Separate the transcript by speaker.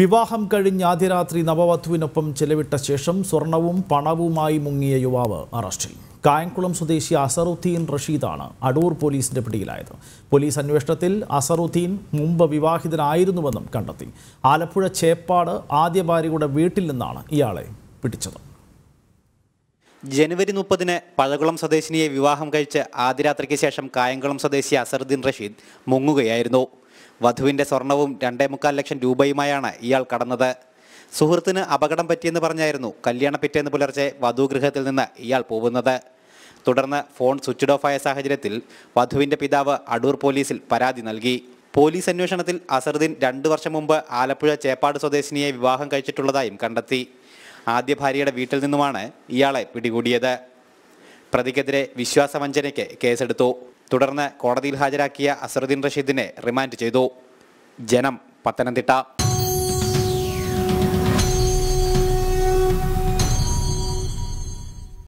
Speaker 1: വിവാഹം കഴിഞ്ഞ് ആദ്യ രാത്രി നവവധുവിനൊപ്പം ചെലവിട്ട ശേഷം സ്വർണവും പണവുമായി മുങ്ങിയ യുവാവ് അറസ്റ്റിൽ കായംകുളം സ്വദേശി അസറുദ്ദീൻ റഷീദാണ് അടൂർ പോലീസിന്റെ പിടിയിലായത് പോലീസ് അന്വേഷണത്തിൽ അസറുദ്ദീൻ മുമ്പ് വിവാഹിതനായിരുന്നുവെന്നും കണ്ടെത്തി ആലപ്പുഴ ചേപ്പാട് ആദ്യ ഭാര്യയുടെ വീട്ടിൽ നിന്നാണ് ഇയാളെ പിടിച്ചത്
Speaker 2: ജനുവരി മുപ്പതിന് പഴകുളം സ്വദേശിനിയെ വിവാഹം കഴിച്ച് ആദ്യ രാത്രിക്ക് ശേഷം കായംകുളം സ്വദേശി അസറുദ്ദീൻ റഷീദ് മുങ്ങുകയായിരുന്നു വധുവിൻ്റെ സ്വർണവും രണ്ടേ മുക്കാൽ ലക്ഷം രൂപയുമായാണ് ഇയാൾ കടന്നത് സുഹൃത്തിന് അപകടം പറ്റിയെന്ന് പറഞ്ഞായിരുന്നു കല്യാണ പിറ്റേന്ന് പുലർച്ചെ വധുഗൃഹത്തിൽ നിന്ന് ഇയാൾ പോകുന്നത് തുടർന്ന് ഫോൺ സ്വിച്ച് ഓഫ് ആയ സാഹചര്യത്തിൽ വധുവിൻ്റെ പിതാവ് അടൂർ പോലീസിൽ പരാതി നൽകി പോലീസ് അന്വേഷണത്തിൽ അസറുദ്ദീൻ രണ്ടു വർഷം മുമ്പ് ആലപ്പുഴ ചേപ്പാട് സ്വദേശിനിയെ വിവാഹം കഴിച്ചിട്ടുള്ളതായും കണ്ടെത്തി ആദ്യ ഭാര്യയുടെ വീട്ടിൽ നിന്നുമാണ് ഇയാളെ പിടികൂടിയത് പ്രതിക്കെതിരെ വിശ്വാസവഞ്ചനയ്ക്ക് കേസെടുത്തു തുടർന്ന് കോടതിയിൽ ഹാജരാക്കിയ അസറുദ്ദീൻ റഷീദിനെ റിമാൻഡ് ചെയ്തു ജനം പത്തനംതിട്ട